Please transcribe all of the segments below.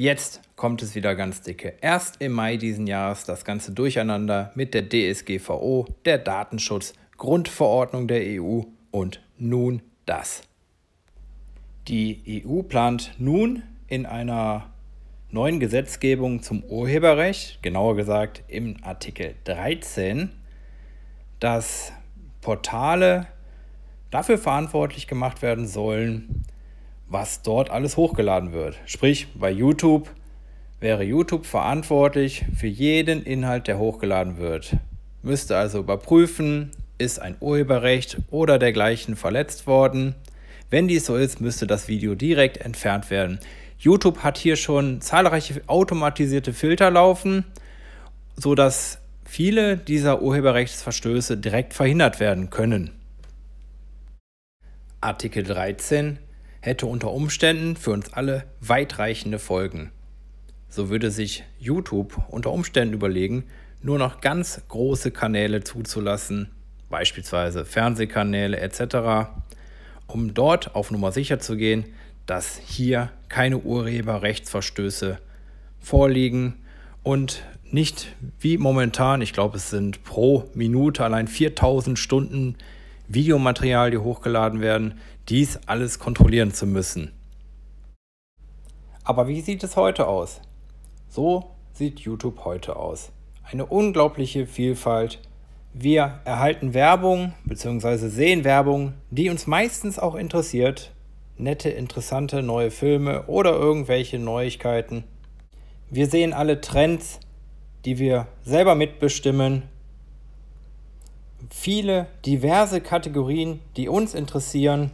Jetzt kommt es wieder ganz dicke. Erst im Mai diesen Jahres das ganze Durcheinander mit der DSGVO, der Datenschutz, Grundverordnung der EU und nun das. Die EU plant nun in einer neuen Gesetzgebung zum Urheberrecht, genauer gesagt im Artikel 13, dass Portale dafür verantwortlich gemacht werden sollen, was dort alles hochgeladen wird. Sprich, bei YouTube wäre YouTube verantwortlich für jeden Inhalt, der hochgeladen wird. Müsste also überprüfen, ist ein Urheberrecht oder dergleichen verletzt worden. Wenn dies so ist, müsste das Video direkt entfernt werden. YouTube hat hier schon zahlreiche automatisierte Filter laufen, sodass viele dieser Urheberrechtsverstöße direkt verhindert werden können. Artikel 13 hätte unter Umständen für uns alle weitreichende Folgen. So würde sich YouTube unter Umständen überlegen, nur noch ganz große Kanäle zuzulassen, beispielsweise Fernsehkanäle etc., um dort auf Nummer sicher zu gehen, dass hier keine Urheberrechtsverstöße vorliegen und nicht wie momentan, ich glaube es sind pro Minute allein 4000 Stunden Videomaterial, die hochgeladen werden, dies alles kontrollieren zu müssen. Aber wie sieht es heute aus? So sieht YouTube heute aus. Eine unglaubliche Vielfalt. Wir erhalten Werbung bzw. sehen Werbung, die uns meistens auch interessiert. Nette, interessante neue Filme oder irgendwelche Neuigkeiten. Wir sehen alle Trends, die wir selber mitbestimmen viele diverse Kategorien, die uns interessieren.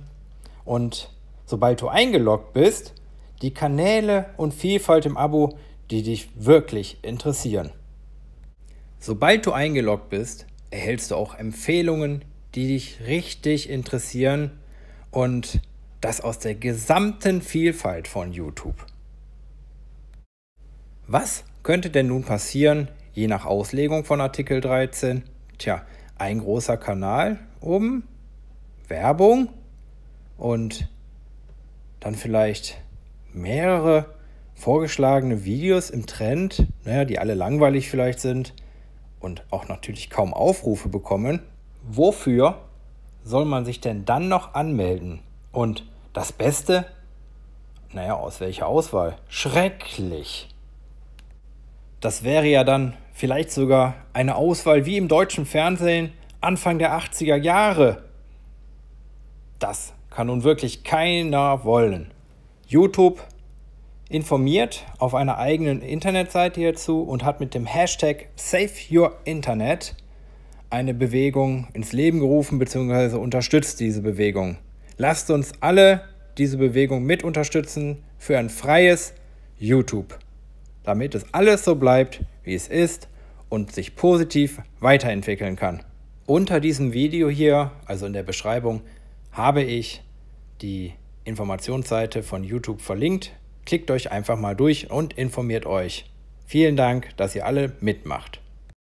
Und sobald du eingeloggt bist, die Kanäle und Vielfalt im Abo, die dich wirklich interessieren. Sobald du eingeloggt bist, erhältst du auch Empfehlungen, die dich richtig interessieren und das aus der gesamten Vielfalt von YouTube. Was könnte denn nun passieren, je nach Auslegung von Artikel 13? Tja, ein großer Kanal oben, Werbung und dann vielleicht mehrere vorgeschlagene Videos im Trend, naja, ne, die alle langweilig vielleicht sind und auch natürlich kaum Aufrufe bekommen. Wofür soll man sich denn dann noch anmelden? Und das Beste? Naja, aus welcher Auswahl? Schrecklich. Das wäre ja dann vielleicht sogar eine Auswahl wie im deutschen Fernsehen Anfang der 80er Jahre. Das kann nun wirklich keiner wollen. YouTube informiert auf einer eigenen Internetseite hierzu und hat mit dem Hashtag SaveYourInternet eine Bewegung ins Leben gerufen bzw. unterstützt diese Bewegung. Lasst uns alle diese Bewegung mit unterstützen für ein freies YouTube, damit es alles so bleibt, wie es ist und sich positiv weiterentwickeln kann. Unter diesem Video hier, also in der Beschreibung, habe ich die Informationsseite von YouTube verlinkt. Klickt euch einfach mal durch und informiert euch. Vielen Dank, dass ihr alle mitmacht.